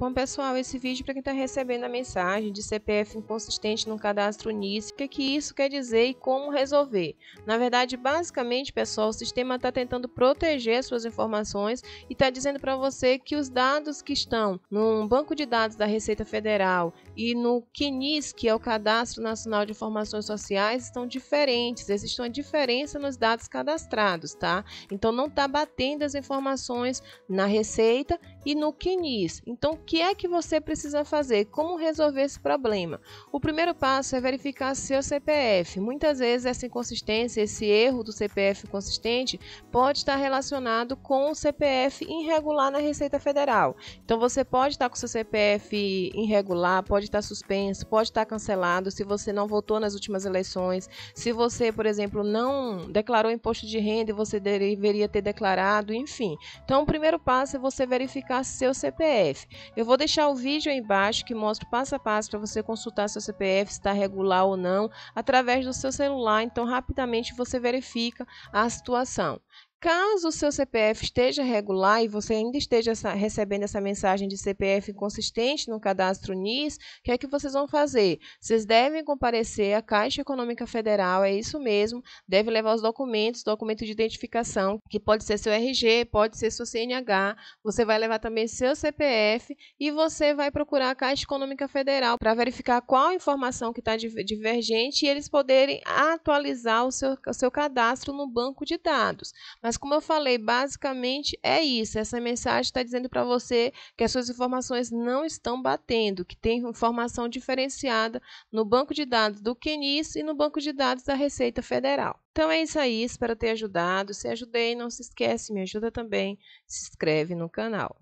Bom, pessoal, esse vídeo é para quem está recebendo a mensagem de CPF inconsistente no cadastro NIS, o que, é que isso quer dizer e como resolver? Na verdade, basicamente, pessoal, o sistema está tentando proteger suas informações e está dizendo para você que os dados que estão no banco de dados da Receita Federal e no QNIS, que é o Cadastro Nacional de Informações Sociais, estão diferentes. Existe uma diferença nos dados cadastrados, tá? Então, não está batendo as informações na Receita e no QNIS. Então, que é que você precisa fazer? Como resolver esse problema? O primeiro passo é verificar seu CPF. Muitas vezes essa inconsistência, esse erro do CPF consistente pode estar relacionado com o CPF irregular na Receita Federal. Então você pode estar com seu CPF irregular, pode estar suspenso, pode estar cancelado se você não votou nas últimas eleições, se você, por exemplo, não declarou imposto de renda e você deveria ter declarado, enfim. Então o primeiro passo é você verificar seu CPF. Eu vou deixar o vídeo aí embaixo que mostra passo a passo para você consultar seu CPF, se está regular ou não, através do seu celular. Então, rapidamente você verifica a situação. Caso o seu CPF esteja regular e você ainda esteja recebendo essa mensagem de CPF inconsistente no cadastro NIS, o que é que vocês vão fazer? Vocês devem comparecer à Caixa Econômica Federal, é isso mesmo, deve levar os documentos, documento de identificação, que pode ser seu RG, pode ser seu CNH, você vai levar também seu CPF e você vai procurar a Caixa Econômica Federal para verificar qual informação que está divergente e eles poderem atualizar o seu, o seu cadastro no banco de dados. Mas mas como eu falei, basicamente é isso. Essa mensagem está dizendo para você que as suas informações não estão batendo, que tem informação diferenciada no banco de dados do CNIS e no banco de dados da Receita Federal. Então é isso aí, espero ter ajudado. Se ajudei, não se esquece, me ajuda também, se inscreve no canal.